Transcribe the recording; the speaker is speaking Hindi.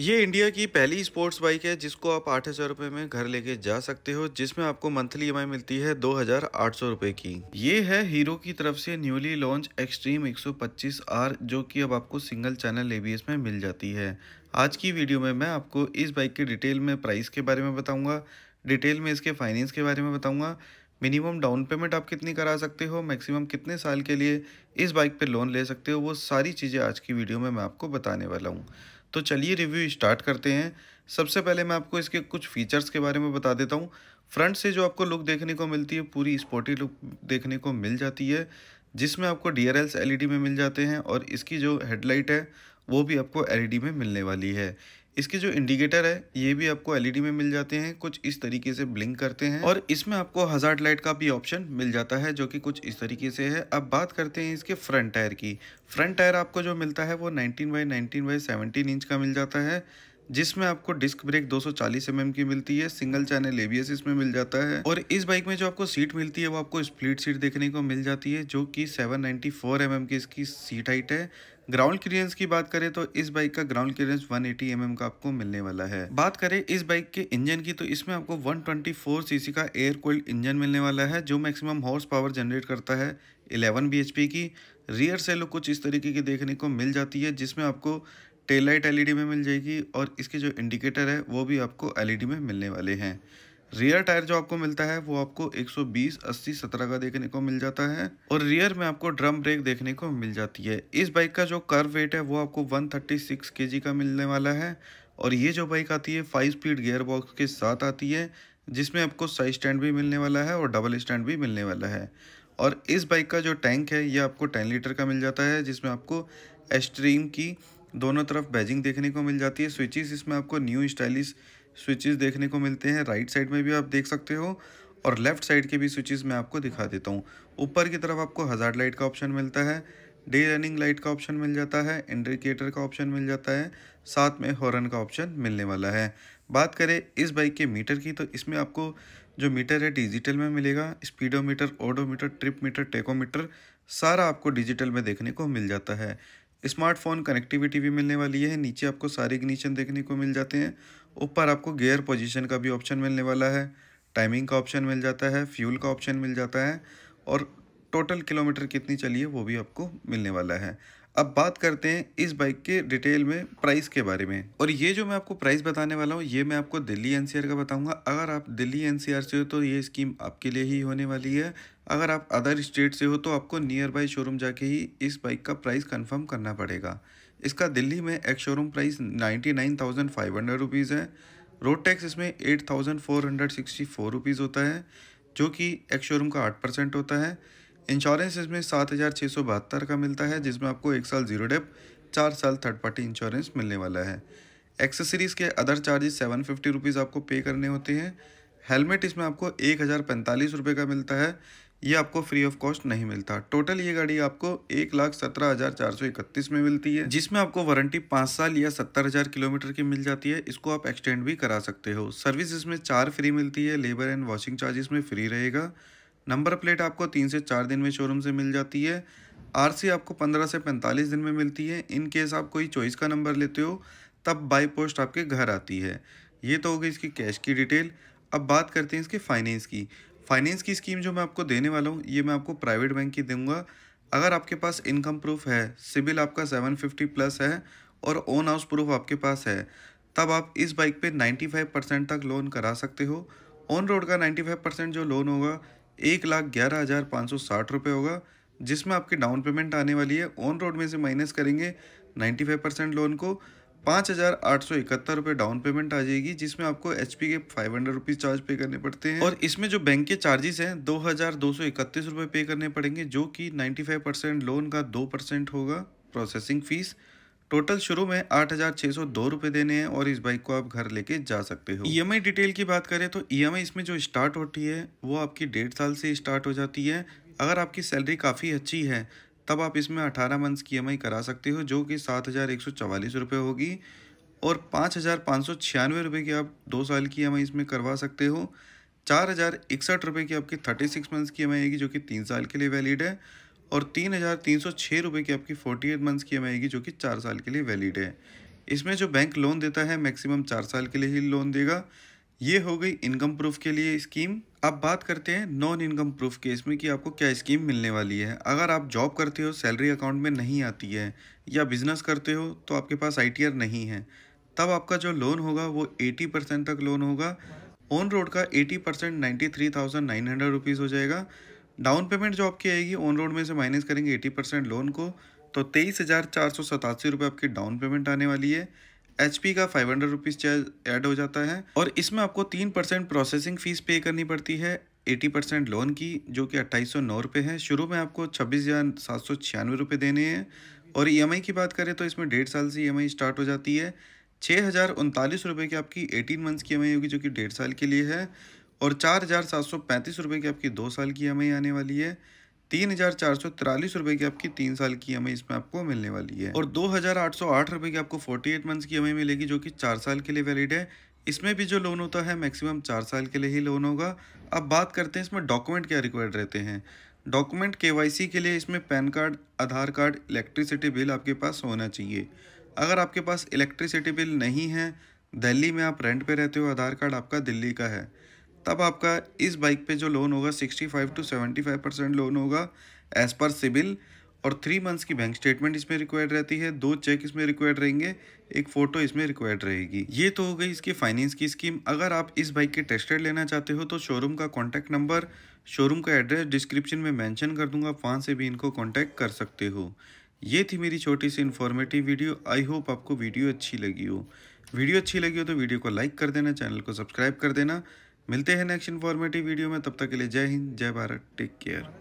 ये इंडिया की पहली स्पोर्ट्स बाइक है जिसको आप आठ हज़ार रुपये में घर लेके जा सकते हो जिसमें आपको मंथली ई मिलती है दो हज़ार आठ सौ रुपये की ये है हीरो की तरफ से न्यूली लॉन्च एक्सट्रीम पच्चीस आर जो कि अब आपको सिंगल चैनल ए में मिल जाती है आज की वीडियो में मैं आपको इस बाइक के डिटेल में प्राइस के बारे में बताऊँगा डिटेल में इसके फाइनेंस के बारे में बताऊँगा मिनिमम डाउन पेमेंट आप कितनी करा सकते हो मैक्सिमम कितने साल के लिए इस बाइक पे लोन ले सकते हो वो सारी चीज़ें आज की वीडियो में मैं आपको बताने वाला हूँ तो चलिए रिव्यू स्टार्ट करते हैं सबसे पहले मैं आपको इसके कुछ फीचर्स के बारे में बता देता हूँ फ्रंट से जो आपको लुक देखने को मिलती है पूरी स्पोर्टी लुक देखने को मिल जाती है जिसमें आपको डी आर एल्स एल में मिल जाते हैं और इसकी जो हेडलाइट है वो भी आपको एल e में मिलने वाली है इसके जो इंडिकेटर है ये भी आपको एलईडी e में मिल जाते हैं कुछ इस तरीके से ब्लिंक करते हैं और इसमें आपको हजार्ड लाइट का भी ऑप्शन मिल जाता है जो कि कुछ इस तरीके से है अब बात करते हैं इसके फ्रंट टायर की फ्रंट टायर आपको जो मिलता है वो nineteen by nineteen by 17 inch का मिल जाता है जिसमें आपको डिस्क ब्रेक 240 mm की मिलती है सिंगल चैनल एबीएस इसमें मिल जाता है और इस बाइक में जो आपको सीट मिलती है वो आपको स्प्लिट सीट देखने को मिल जाती है जो कि 794 नाइन्टी mm की इसकी सीट हाइट है ग्राउंड क्लियरेंस की बात करें तो इस बाइक का ग्राउंड क्लियरेंस 180 mm का आपको मिलने वाला है बात करें इस बाइक के इंजन की तो इसमें आपको 124 ट्वेंटी का एयर कोल्ड इंजन मिलने वाला है जो मैक्सिमम हॉर्स पावर जनरेट करता है 11 bhp की रियर सेलो कुछ इस तरीके की देखने को मिल जाती है जिसमें आपको टेल लाइट एल में मिल जाएगी और इसके जो इंडिकेटर है वो भी आपको एल e में मिलने वाले हैं रियर टायर जो आपको मिलता है वो आपको 120, 80, 17 का देखने को मिल जाता है और रियर में आपको ड्रम ब्रेक देखने को मिल जाती है इस बाइक का जो कर वेट है वो आपको 136 जी का मिलने वाला है और ये जो बाइक आती है फाइव स्पीड गेयर बॉक्स के साथ आती है जिसमें आपको साइड स्टैंड भी मिलने वाला है और डबल स्टैंड भी मिलने वाला है और इस बाइक का जो टैंक है ये आपको टेन लीटर का मिल जाता है जिसमें आपको एस्ट्रीम की दोनों तरफ बैजिंग देखने को मिल जाती है स्विचेस इसमें आपको न्यू स्टाइलिश स्विचेस देखने को मिलते हैं राइट साइड में भी आप देख सकते हो और लेफ्ट साइड के भी स्विचेस मैं आपको दिखा देता हूँ ऊपर की तरफ आपको हज़ार लाइट का ऑप्शन मिलता है डे रनिंग लाइट का ऑप्शन मिल जाता है इंडिकेटर का ऑप्शन मिल जाता है साथ में हॉर्न का ऑप्शन मिलने वाला है बात करें इस बाइक के मीटर की तो इसमें आपको जो मीटर है डिजिटल में मिलेगा speedometer odometer trip meter tachometer सारा आपको डिजिटल में देखने को मिल जाता है स्मार्टफोन कनेक्टिविटी भी मिलने वाली है नीचे आपको सारे इग्निशन देखने को मिल जाते हैं ऊपर आपको गेयर पोजीशन का भी ऑप्शन मिलने वाला है टाइमिंग का ऑप्शन मिल जाता है फ्यूल का ऑप्शन मिल जाता है और टोटल किलोमीटर कितनी चली है वो भी आपको मिलने वाला है अब बात करते हैं इस बाइक के डिटेल में प्राइस के बारे में और ये जो मैं आपको प्राइस बताने वाला हूँ ये मैं आपको दिल्ली एनसीआर का बताऊंगा अगर आप दिल्ली एनसीआर से हो तो ये स्कीम आपके लिए ही होने वाली है अगर आप अदर स्टेट से हो तो आपको नियर बाई शोरूम जाके ही इस बाइक का प्राइस कन्फर्म करना पड़ेगा इसका दिल्ली में एक showroom price ninety nine thousand five hundred rupees है रोड टैक्स इसमें eight thousand four hundred sixty four rupees होता है जो कि एक शोरूम का आठ परसेंट होता है इंश्योरेंस इसमें सात हज़ार छः सौ बहत्तर का मिलता है जिसमें आपको एक साल जीरो डेप चार साल थर्ड पार्टी इंश्योरेंस मिलने वाला है एक्सेसरीज़ के other charges seven fifty rupees आपको पे करने होते हैं हेलमेट इसमें आपको एक हज़ार पैंतालीस रुपये का मिलता है ये आपको फ्री ऑफ कॉस्ट नहीं मिलता टोटल ये गाड़ी आपको एक लाख सत्रह हज़ार चार सौ इकतीस में मिलती है जिसमें आपको वारंटी पाँच साल या सत्तर हज़ार किलोमीटर की मिल जाती है इसको आप एक्सटेंड भी करा सकते हो सर्विस इसमें चार फ्री मिलती है लेबर एंड वॉशिंग चार्ज इसमें फ्री रहेगा नंबर प्लेट आपको तीन से चार दिन में शोरूम से मिल जाती है आरसी आपको पंद्रह से पैंतालीस दिन में मिलती है इन केस आप कोई चॉइस का नंबर लेते हो तब बाई पोस्ट आपके घर आती है ये तो होगी इसकी कैश की डिटेल अब बात करते हैं इसकी फ़ाइनेंस की फाइनेंस की स्कीम जो मैं आपको देने वाला हूँ ये मैं आपको प्राइवेट बैंक की दूंगा अगर आपके पास इनकम प्रूफ है सिबिल आपका 750 प्लस है और ओन हाउस प्रूफ आपके पास है तब आप इस बाइक पे 95 परसेंट तक लोन करा सकते हो ऑन रोड का 95 परसेंट जो लोन होगा एक लाख ग्यारह हज़ार पाँच सौ साठ रुपये होगा जिसमें आपकी डाउन पेमेंट आने वाली है ऑन रोड में से माइनस करेंगे नाइन्टी फाइव परसेंट लोन को पाँच हज़ार आठ सौ इकहत्तर रुपये डाउन पेमेंट आ जाएगी जिसमें आपको एच के फाइव हंड्रेड रुपीज़ चार्ज पे करने पड़ते हैं और इसमें जो बैंक के चार्जेस हैं दो हज़ार दो सौ इकतीस रुपये पे करने पड़ेंगे जो कि नाइन्टी फाइव परसेंट लोन का दो परसेंट होगा प्रोसेसिंग फ़ीस टोटल शुरू में आठ हजार छः सौ दो रुपये देने हैं और इस बाइक को आप घर लेके जा सकते हो ई e डिटेल की बात करें तो ई e इसमें जो स्टार्ट होती है वो आपकी डेढ़ साल से स्टार्ट हो जाती है अगर आपकी सैलरी काफ़ी अच्छी है तब आप इसमें अठारह मंथ की ई e करा सकते हो जो कि सात हज़ार एक सौ चवालीस रुपये होगी और पाँच हज़ार पाँच सौ छियानवे रुपये की आप दो साल की ई इसमें करवा सकते हो चार हज़ार इकसठ रुपये की आपकी थर्टी सिक्स मंथ्स की ई आएगी जो कि तीन साल के लिए वैलिड है और तीन हज़ार तीन सौ छः रुपये की आपकी फोर्टी एट मंथ्स की एम आएगी जो कि चार साल के लिए वैलिड है इसमें जो बैंक लोन देता है मैक्सिमम चार साल के लिए ही लोन देगा ये हो गई इनकम प्रूफ के लिए स्कीम अब बात करते हैं नॉन इनकम प्रूफ के इसमें कि आपको क्या स्कीम मिलने वाली है अगर आप जॉब करते हो सैलरी अकाउंट में नहीं आती है या बिजनेस करते हो तो आपके पास आई नहीं है तब आपका जो लोन होगा वो एटी परसेंट तक लोन होगा ऑन रोड का eighty percent ninety three thousand nine hundred rupees हो जाएगा डाउन पेमेंट जो आपकी आएगी ऑन रोड में से माइनस करेंगे एटी परसेंट लोन को तो तेईस हज़ार चार सौ सतासी रुपये आपकी डाउन पेमेंट आने वाली है एच पी का five hundred rupees charge add हो जाता है और इसमें आपको तीन परसेंट प्रोसेसिंग फ़ीस पे करनी पड़ती है एटी परसेंट लोन की जो कि अट्ठाईस सौ नौ रुपये है शुरू में आपको छब्बीस हज़ार सात सौ छियानवे रुपये देने हैं और ई एम आई की बात करें तो इसमें डेढ़ साल से ई एम आई स्टार्ट हो जाती है छः हज़ार उनतालीस रुपये की आपकी एटीन मंथ्स की ई एम आई होगी जो कि डेढ़ साल के लिए है और चार हज़ार सात सौ पैंतीस रुपये की आपकी दो साल की एम आने वाली है तीन हजार चार सौ तिरालीस रुपए की आपकी तीन साल की एम इसमें आपको मिलने वाली है और दो हजार आठ सौ आठ रुपए की आपको फोर्टी एट मंथ्स की एम मिलेगी जो कि चार साल के लिए वैलिड है इसमें भी जो लोन होता है मैक्सिमम चार साल के लिए ही लोन होगा अब बात करते हैं इसमें डॉक्यूमेंट क्या रिक्वायर्ड रहते हैं डॉक्यूमेंट के के लिए इसमें PAN card Aadhaar card electricity bill आपके पास होना चाहिए अगर आपके पास इलेक्ट्रिसिटी बिल नहीं है दिल्ली में आप रेंट पर रहते हो आधार कार्ड आपका दिल्ली का है तब आपका इस बाइक पे जो लोन होगा 65 टू 75 परसेंट लोन होगा एज़ पर सिबिल और थ्री मंथ्स की बैंक स्टेटमेंट इसमें रिक्वायर्ड रहती है दो चेक इसमें रिक्वायर्ड रहेंगे एक फ़ोटो इसमें रिक्वायर्ड रहेगी ये तो हो गई इसकी फाइनेंस की स्कीम अगर आप इस बाइक के टेस्टेड लेना चाहते हो तो शोरूम का कॉन्टैक्ट नंबर शोरूम का एड्रेस डिस्क्रिप्शन में मैंशन कर दूंगा आप वहाँ से भी इनको कॉन्टैक्ट कर सकते हो ये थी मेरी छोटी सी इन्फॉर्मेटिव वीडियो आई होप आपको वीडियो अच्छी लगी हो वीडियो अच्छी लगी हो तो वीडियो को लाइक कर देना चैनल को सब्सक्राइब कर देना मिलते हैं नेक्स्ट इन्फॉर्मेटिव वीडियो में तब तक के लिए जय हिंद जय भारत टेक केयर